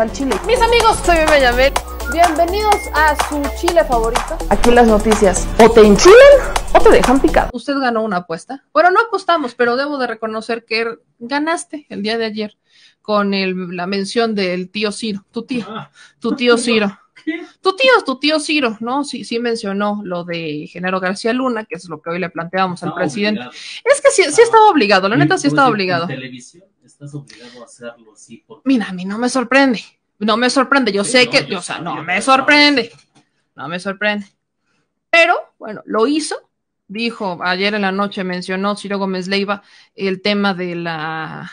al chile. Mis amigos, soy Benjamín. Bienvenidos a su chile favorito. Aquí las noticias. O te enchilan o te dejan picado. Usted ganó una apuesta. Bueno, no apostamos, pero debo de reconocer que ganaste el día de ayer con la mención del tío Ciro, tu tío, ah. tu tío Ciro. Tu tío, tu tío Ciro, ¿no? Sí, sí mencionó lo de Genaro García Luna, que es lo que hoy le planteamos al presidente. Es que sí, sí estaba obligado, la neta sí estaba obligado estás obligado a hacerlo así. Mira, a mí no me sorprende. No me sorprende. Yo sé que, o sea, no me sorprende. No me sorprende. Pero, bueno, lo hizo. Dijo ayer en la noche, mencionó Ciro Gómez Leiva el tema de la,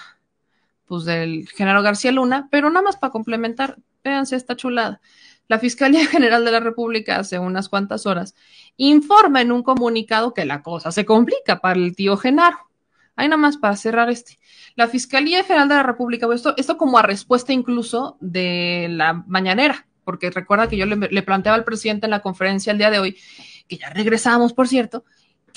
pues del General García Luna, pero nada más para complementar, véanse esta chulada. La Fiscalía General de la República hace unas cuantas horas informa en un comunicado que la cosa se complica para el tío Genaro hay nada más para cerrar este. La Fiscalía General de la República, esto, esto como a respuesta incluso de la mañanera, porque recuerda que yo le, le planteaba al presidente en la conferencia el día de hoy, que ya regresamos, por cierto,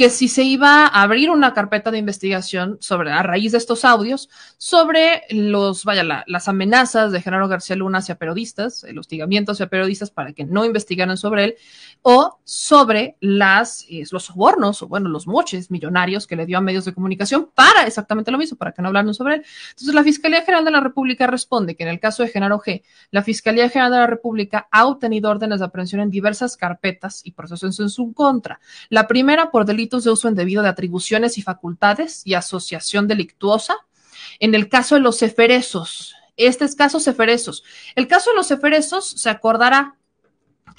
que si se iba a abrir una carpeta de investigación sobre, a raíz de estos audios, sobre los, vaya, las amenazas de Genaro García Luna hacia periodistas, el hostigamiento hacia periodistas para que no investigaran sobre él, o sobre las, eh, los sobornos, o bueno, los moches millonarios que le dio a medios de comunicación para exactamente lo mismo, para que no hablaran sobre él. Entonces, la Fiscalía General de la República responde que en el caso de Genaro G, la Fiscalía General de la República ha obtenido órdenes de aprehensión en diversas carpetas y procesos en su contra. La primera por delito de uso indebido de atribuciones y facultades y asociación delictuosa. En el caso de los eferesos este es caso eferesos El caso de los eferesos se acordará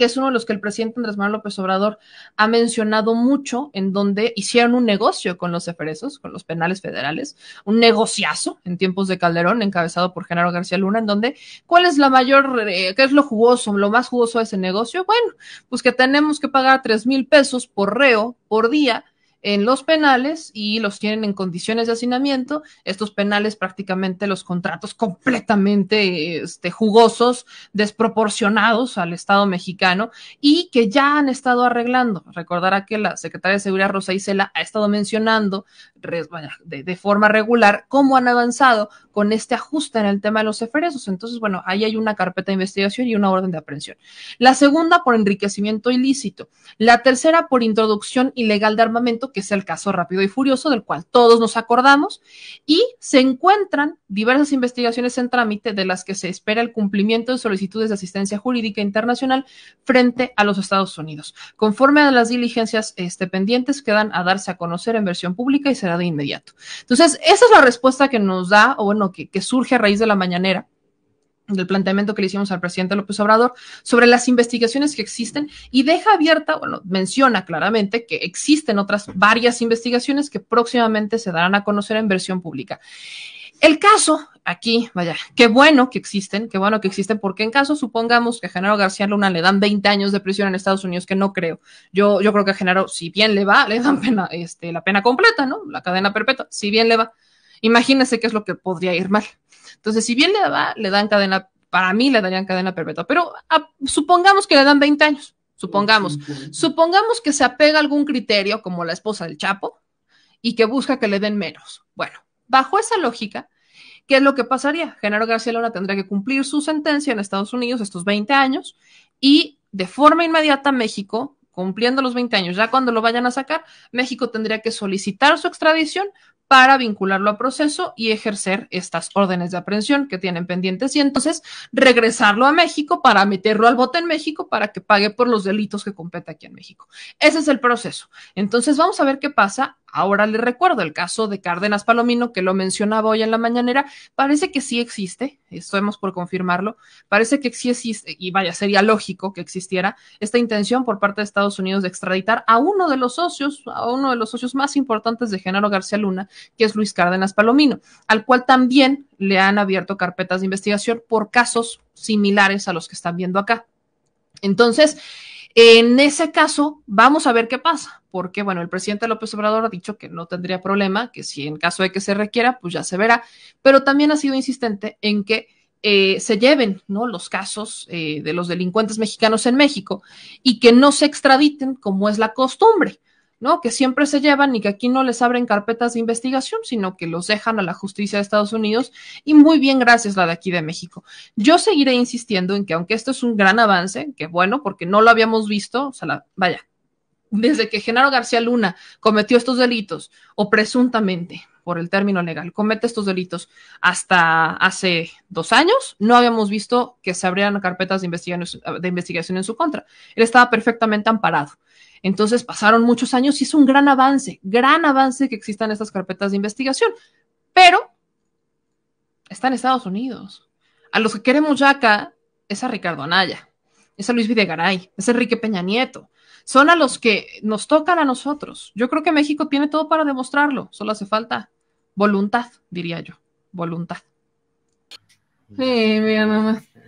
que es uno de los que el presidente Andrés Manuel López Obrador ha mencionado mucho, en donde hicieron un negocio con los eferesos, con los penales federales, un negociazo en tiempos de Calderón, encabezado por Genaro García Luna, en donde, ¿cuál es la mayor, eh, qué es lo jugoso, lo más jugoso de ese negocio? Bueno, pues que tenemos que pagar tres mil pesos por reo por día en los penales y los tienen en condiciones de hacinamiento. Estos penales prácticamente los contratos completamente este, jugosos, desproporcionados al Estado mexicano y que ya han estado arreglando. Recordará que la secretaria de Seguridad Rosa Isela ha estado mencionando de, de forma regular cómo han avanzado con este ajuste en el tema de los eferesos. Entonces, bueno, ahí hay una carpeta de investigación y una orden de aprehensión. La segunda por enriquecimiento ilícito. La tercera por introducción ilegal de armamento que es el caso rápido y furioso, del cual todos nos acordamos, y se encuentran diversas investigaciones en trámite de las que se espera el cumplimiento de solicitudes de asistencia jurídica internacional frente a los Estados Unidos. Conforme a las diligencias este, pendientes, quedan a darse a conocer en versión pública y será de inmediato. Entonces, esa es la respuesta que nos da, o bueno, que, que surge a raíz de la mañanera del planteamiento que le hicimos al presidente López Obrador sobre las investigaciones que existen y deja abierta, bueno, menciona claramente que existen otras varias investigaciones que próximamente se darán a conocer en versión pública. El caso aquí, vaya, qué bueno que existen, qué bueno que existen, porque en caso supongamos que a Genaro García Luna le dan 20 años de prisión en Estados Unidos, que no creo. Yo, yo creo que a Genaro, si bien le va, le dan pena, este, la pena completa, ¿no? La cadena perpetua, si bien le va. imagínese qué es lo que podría ir mal. Entonces, si bien le, le dan cadena, para mí le darían cadena perpetua, pero ah, supongamos que le dan 20 años, supongamos. Supongamos que se apega a algún criterio, como la esposa del Chapo, y que busca que le den menos. Bueno, bajo esa lógica, ¿qué es lo que pasaría? Genaro García Lora tendría que cumplir su sentencia en Estados Unidos, estos 20 años, y de forma inmediata México, cumpliendo los 20 años, ya cuando lo vayan a sacar, México tendría que solicitar su extradición para vincularlo a proceso y ejercer estas órdenes de aprehensión que tienen pendientes y entonces regresarlo a México para meterlo al bote en México para que pague por los delitos que compete aquí en México. Ese es el proceso. Entonces vamos a ver qué pasa. Ahora le recuerdo el caso de Cárdenas Palomino que lo mencionaba hoy en la mañanera. Parece que sí existe, Esto hemos por confirmarlo, parece que sí existe, y vaya, sería lógico que existiera esta intención por parte de Estados Unidos de extraditar a uno de los socios, a uno de los socios más importantes de Genaro García Luna, que es Luis Cárdenas Palomino, al cual también le han abierto carpetas de investigación por casos similares a los que están viendo acá. Entonces, en ese caso, vamos a ver qué pasa, porque bueno, el presidente López Obrador ha dicho que no tendría problema, que si en caso de que se requiera, pues ya se verá, pero también ha sido insistente en que eh, se lleven ¿no? los casos eh, de los delincuentes mexicanos en México y que no se extraditen como es la costumbre. ¿no? Que siempre se llevan y que aquí no les abren carpetas de investigación, sino que los dejan a la justicia de Estados Unidos y muy bien gracias la de aquí de México. Yo seguiré insistiendo en que aunque esto es un gran avance, que bueno, porque no lo habíamos visto, o sea, vaya, desde que Genaro García Luna cometió estos delitos, o presuntamente, por el término legal, comete estos delitos hasta hace dos años, no habíamos visto que se abrieran carpetas de investigación, de investigación en su contra. Él estaba perfectamente amparado. Entonces pasaron muchos años y es un gran avance, gran avance que existan estas carpetas de investigación, pero está en Estados Unidos. A los que queremos ya acá es a Ricardo Anaya, es a Luis Videgaray, es a Enrique Peña Nieto. Son a los que nos tocan a nosotros. Yo creo que México tiene todo para demostrarlo, solo hace falta voluntad, diría yo, voluntad. Sí, mira mamá.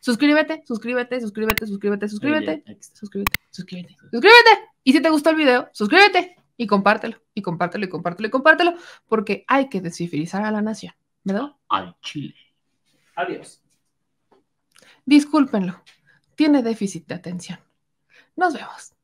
Suscríbete, suscríbete, suscríbete, suscríbete, suscríbete, suscríbete, suscríbete, suscríbete. Y si te gustó el video, suscríbete y compártelo, y compártelo, y compártelo, y compártelo, porque hay que descifirizar a la nación, ¿verdad? Al Chile. Adiós. Discúlpenlo, tiene déficit de atención. Nos vemos.